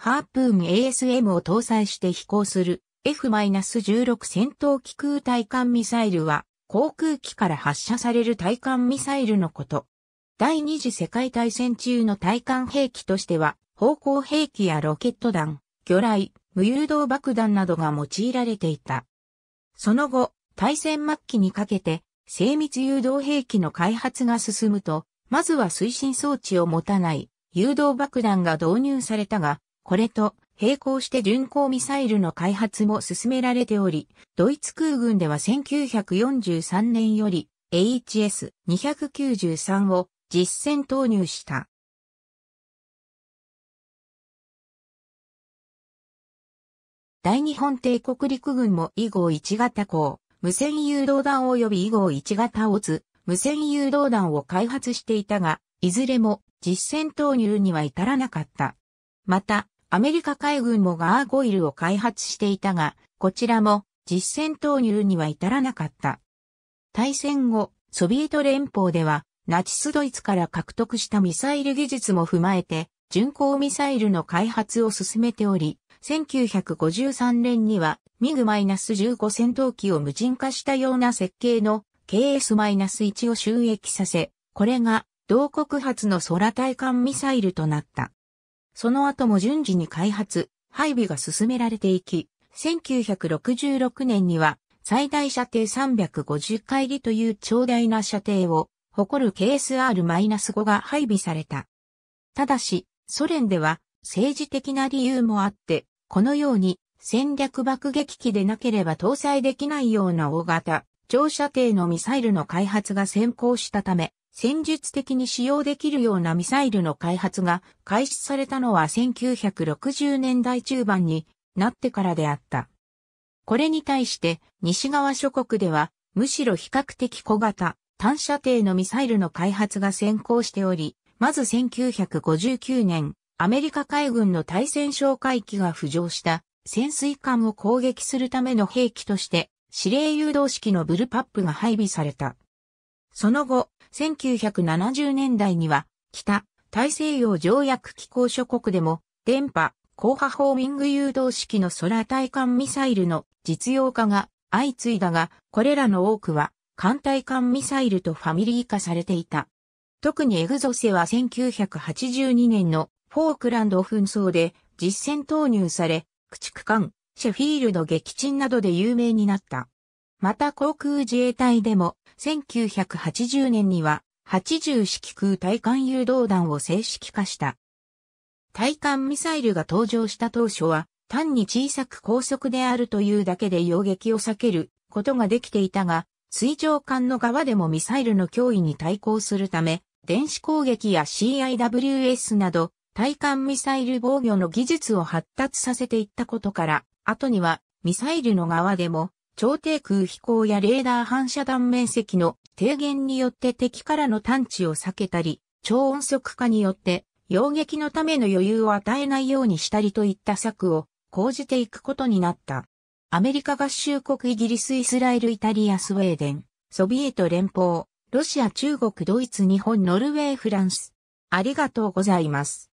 ハープーン ASM を搭載して飛行する F-16 戦闘機空対艦ミサイルは航空機から発射される対艦ミサイルのこと。第二次世界大戦中の対艦兵器としては方向兵器やロケット弾、魚雷、無誘導爆弾などが用いられていた。その後、大戦末期にかけて精密誘導兵器の開発が進むと、まずは推進装置を持たない誘導爆弾が導入されたが、これと並行して巡航ミサイルの開発も進められており、ドイツ空軍では1943年より HS293 を実戦投入した。大日本帝国陸軍も以後1型港、無線誘導弾及び以後1型オツ、無線誘導弾を開発していたが、いずれも実戦投入には至らなかった。また、アメリカ海軍もガーゴイルを開発していたが、こちらも実戦投入には至らなかった。大戦後、ソビエト連邦では、ナチスドイツから獲得したミサイル技術も踏まえて、巡航ミサイルの開発を進めており、1953年にはミグ -15 戦闘機を無人化したような設計の KS-1 を収益させ、これが同国発の空対艦ミサイルとなった。その後も順次に開発、配備が進められていき、1966年には最大射程350回りという長大な射程を誇る KSR-5 が配備された。ただし、ソ連では政治的な理由もあって、このように戦略爆撃機でなければ搭載できないような大型、長射程のミサイルの開発が先行したため、戦術的に使用できるようなミサイルの開発が開始されたのは1960年代中盤になってからであった。これに対して西側諸国ではむしろ比較的小型、単射程のミサイルの開発が先行しており、まず1959年、アメリカ海軍の対戦哨戒機が浮上した潜水艦を攻撃するための兵器として、指令誘導式のブルパップが配備された。その後、1970年代には、北、大西洋条約機構諸国でも、電波、高波ホーミング誘導式の空対艦ミサイルの実用化が相次いだが、これらの多くは、艦対艦ミサイルとファミリー化されていた。特にエグゾセは1982年のフォークランド紛争で実戦投入され、駆逐艦、シェフィールド撃沈などで有名になった。また航空自衛隊でも1980年には80式空対艦誘導弾を正式化した。対艦ミサイルが登場した当初は単に小さく高速であるというだけで溶撃を避けることができていたが、水上艦の側でもミサイルの脅威に対抗するため、電子攻撃や CIWS など、対艦ミサイル防御の技術を発達させていったことから、後にはミサイルの側でも超低空飛行やレーダー反射断面積の低減によって敵からの探知を避けたり、超音速化によって要撃のための余裕を与えないようにしたりといった策を講じていくことになった。アメリカ合衆国イギリスイスラエルイタリアスウェーデン、ソビエト連邦、ロシア中国ドイツ日本ノルウェーフランス。ありがとうございます。